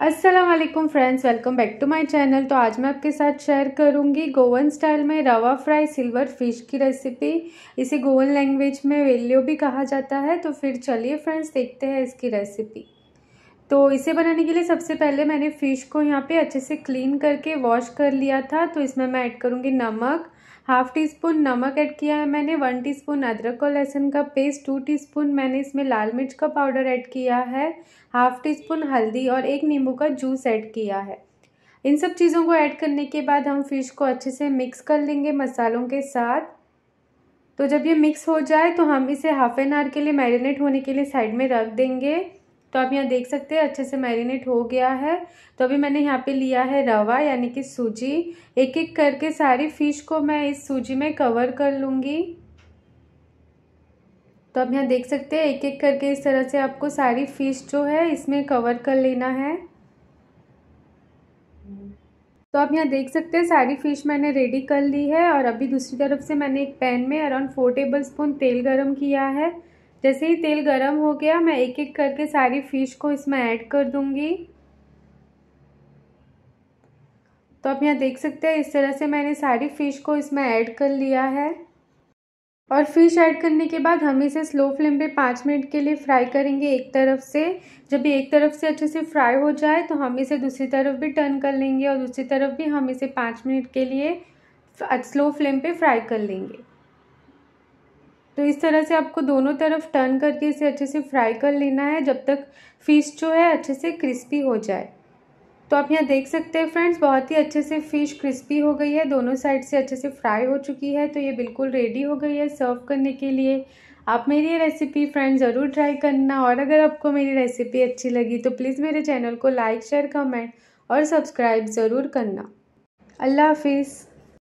Aslam friends welcome back to my channel तो आज मैं आपके साथ शेयर करूंगी गोवन स्टाइल में रवा फ्राई सिल्वर फिश की रेसिपी इसे गोवन लैंग्वेज में वेल्यो भी कहा जाता है तो फिर चलिए फ्रेंड्स देखते हैं इसकी रेसिपी तो इसे बनाने के लिए सबसे पहले मैंने फ़िश को यहाँ पे अच्छे से क्लीन करके वॉश कर लिया था तो इसमें मैं ऐड करूँगी नमक हाफ़ टी स्पून नमक ऐड किया है मैंने वन टीस्पून अदरक और लहसुन का पेस्ट टू टीस्पून मैंने इसमें लाल मिर्च का पाउडर ऐड किया है हाफ़ टी स्पून हल्दी और एक नींबू का जूस ऐड किया है इन सब चीज़ों को ऐड करने के बाद हम फिश को अच्छे से मिक्स कर लेंगे मसालों के साथ तो जब ये मिक्स हो जाए तो हम इसे हाफ़ एन आवर के लिए मैरिनेट होने के लिए साइड में रख देंगे तो आप यहाँ देख सकते हैं अच्छे से मैरिनेट हो गया है तो अभी मैंने यहाँ पे लिया है रवा यानी कि सूजी एक एक करके सारी फ़िश को मैं इस सूजी में कवर कर लूँगी तो आप यहाँ देख सकते हैं एक एक करके इस तरह से आपको सारी फ़िश जो है इसमें कवर कर लेना है तो आप यहाँ देख सकते हैं सारी फ़िश मैंने रेडी कर ली है और अभी दूसरी तरफ से मैंने एक पैन में अराउंड फोर टेबल स्पून तेल गरम किया है जैसे ही तेल गरम हो गया मैं एक एक करके सारी फ़िश को इसमें ऐड कर दूंगी तो आप यहाँ देख सकते हैं इस तरह से मैंने सारी फ़िश को इसमें ऐड कर लिया है और फिश ऐड करने के बाद हम इसे स्लो फ्लेम पे पाँच मिनट के लिए फ्राई करेंगे एक तरफ से जब भी एक तरफ से अच्छे से फ्राई हो जाए तो हम इसे दूसरी तरफ भी टर्न कर लेंगे और दूसरी तरफ भी हम इसे पाँच मिनट के लिए स्लो फ्लेम पे फ्राई कर लेंगे तो इस तरह से आपको दोनों तरफ टर्न करके इसे अच्छे से फ्राई कर लेना है जब तक फ़िश जो है अच्छे से क्रिस्पी हो जाए तो आप यहाँ देख सकते हैं फ्रेंड्स बहुत ही अच्छे से फ़िश क्रिस्पी हो गई है दोनों साइड से अच्छे से फ्राई हो चुकी है तो ये बिल्कुल रेडी हो गई है सर्व करने के लिए आप मेरी ये रेसिपी फ्रेंड ज़रूर ट्राई करना और अगर आपको मेरी रेसिपी अच्छी लगी तो प्लीज़ मेरे चैनल को लाइक शेयर कमेंट और सब्सक्राइब ज़रूर करना अल्लाह हाफिज़